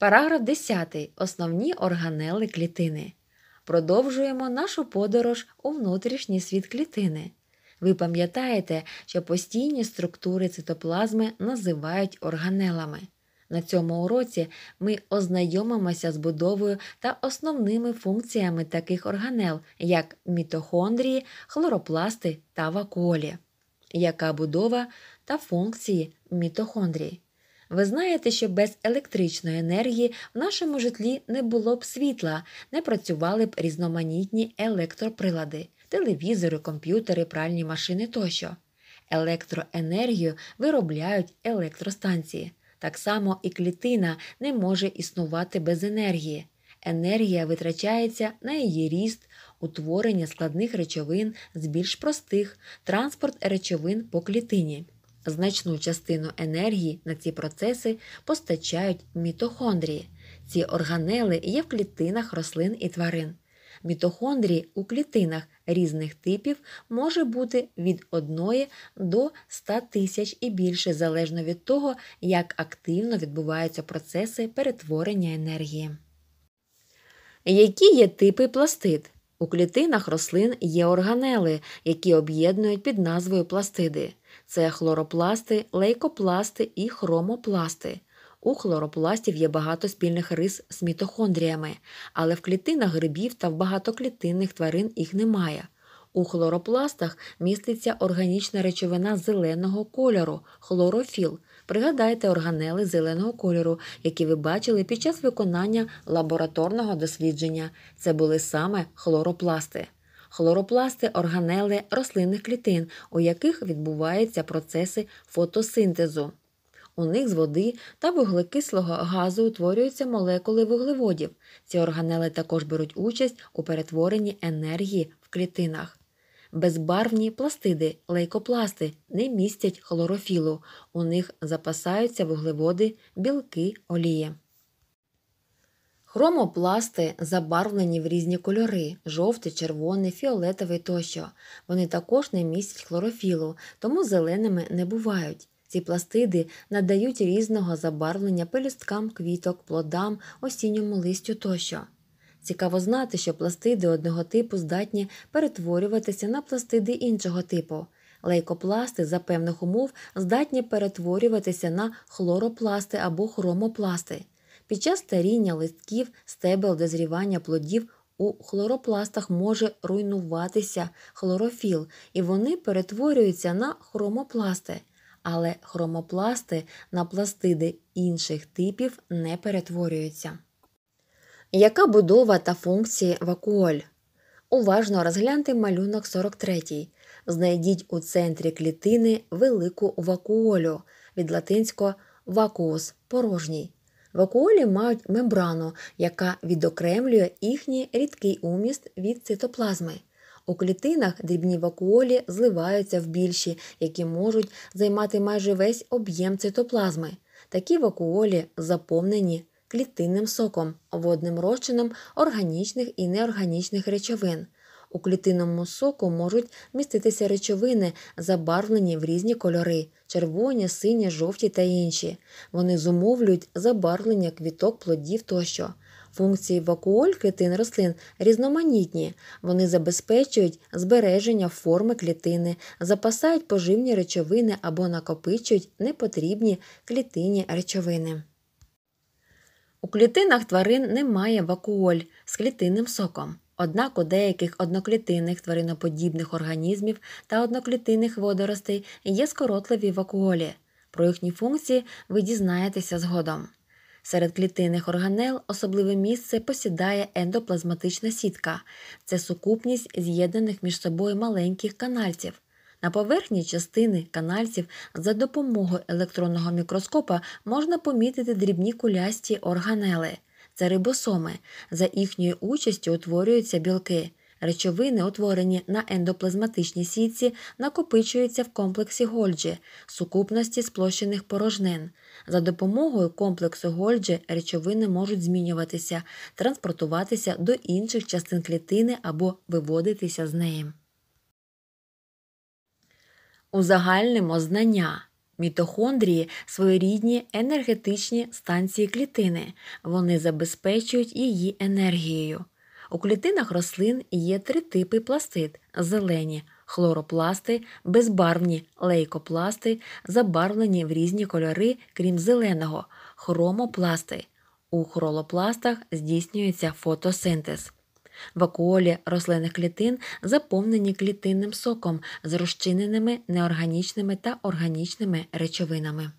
Параграф 10. Основні органели клітини. Продовжуємо нашу подорож у внутрішній світ клітини. Ви пам'ятаєте, що постійні структури цитоплазми називають органелами. На цьому уроці ми ознайомимося з будовою та основними функціями таких органел, як мітохондрії, хлоропласти та вакуолі. Яка будова та функції мітохондрії? Ви знаєте, що без електричної енергії в нашому житлі не було б світла, не працювали б різноманітні електроприлади, телевізори, комп'ютери, пральні машини тощо. Електроенергію виробляють електростанції. Так само і клітина не може існувати без енергії. Енергія витрачається на її ріст, утворення складних речовин з більш простих, транспорт речовин по клітині. Значну частину енергії на ці процеси постачають мітохондрії. Ці органели є в клітинах рослин і тварин. Мітохондрії у клітинах різних типів може бути від 1 до 100 тисяч і більше, залежно від того, як активно відбуваються процеси перетворення енергії. Які є типи пластид? У клітинах рослин є органели, які об'єднують під назвою пластиди. Це хлоропласти, лейкопласти і хромопласти. У хлоропластів є багато спільних рис з мітохондріями, але в клітинах грибів та в багатоклітинних тварин їх немає. У хлоропластах міститься органічна речовина зеленого кольору, хлорофіл. Пригадайте органели зеленого кольору, які ви бачили під час виконання лабораторного дослідження. Це були саме хлоропласти хлоропласти органели рослинних клітин, у яких відбуваються процеси фотосинтезу. У них з води та вуглекислого газу утворюються молекули вуглеводів. Ці органели також беруть участь у перетворенні енергії в клітинах. Безбарвні пластиди, лейкопласти не містять хлорофілу, у них запасаються вуглеводи, білки, олії. Хромопласти забарвлені в різні кольори жовтий, червоний, фіолетовий тощо. Вони також не містять хлорофілу, тому зеленими не бувають. Ці пластиди надають різного забарвлення пелюсткам, квіток, плодам, осінньому листю тощо. Цікаво знати, що пластиди одного типу здатні перетворюватися на пластиди іншого типу. Лейкопласти за певних умов здатні перетворюватися на хлоропласти або хромопласти. Під час старіння листків стебел дозрівання плодів у хлоропластах може руйнуватися хлорофіл, і вони перетворюються на хромопласти. Але хромопласти на пластиди інших типів не перетворюються. Яка будова та функції вакуоль? Уважно розгляньте малюнок 43. Знайдіть у центрі клітини велику вакуолю від латинського вакуус порожній. Вакуолі мають мембрану, яка відокремлює їхній рідкий уміст від цитоплазми. У клітинах дрібні вакуолі зливаються в більші, які можуть займати майже весь об'єм цитоплазми. Такі вакуолі заповнені клітинним соком, водним розчином органічних і неорганічних речовин. У клітинному соку можуть міститися речовини, забарвлені в різні кольори червоні, сині, жовті та інші. Вони зумовлюють забарвлення квіток, плодів тощо. Функції вакуоль клітин рослин різноманітні. Вони забезпечують збереження форми клітини, запасають поживні речовини або накопичують непотрібні клітинні речовини. У клітинах тварин немає вакуоль з клітинним соком. Однак у деяких одноклітинних твариноподібних організмів та одноклітинних водоростей є скоротливі вакуолі. Про їхні функції ви дізнаєтеся згодом. Серед клітинних органел особливе місце посідає ендоплазматична сітка, це сукупність з'єднаних між собою маленьких канальців. На поверхні частини канальців за допомогою електронного мікроскопа можна помітити дрібні кулясті органели це рибосоми. За їхньою участю утворюються білки. Речовини, утворені на ендоплазматичній сітці, накопичуються в комплексі Гольджі сукупності сплощених порожнин. За допомогою комплексу Гольджі речовини можуть змінюватися, транспортуватися до інших частин клітини або виводитися з неї. Узагальнимо знання. Мітохондрії своєрідні енергетичні станції клітини, вони забезпечують її енергією. У клітинах рослин є три типи пластид зелені, хлоропласти, безбарвні лейкопласти, забарвлені в різні кольори, крім зеленого, хромопласти. У хролопластах здійснюється фотосинтез. Вакуолі рослинних клітин заповнені клітинним соком з розчиненими неорганічними та органічними речовинами.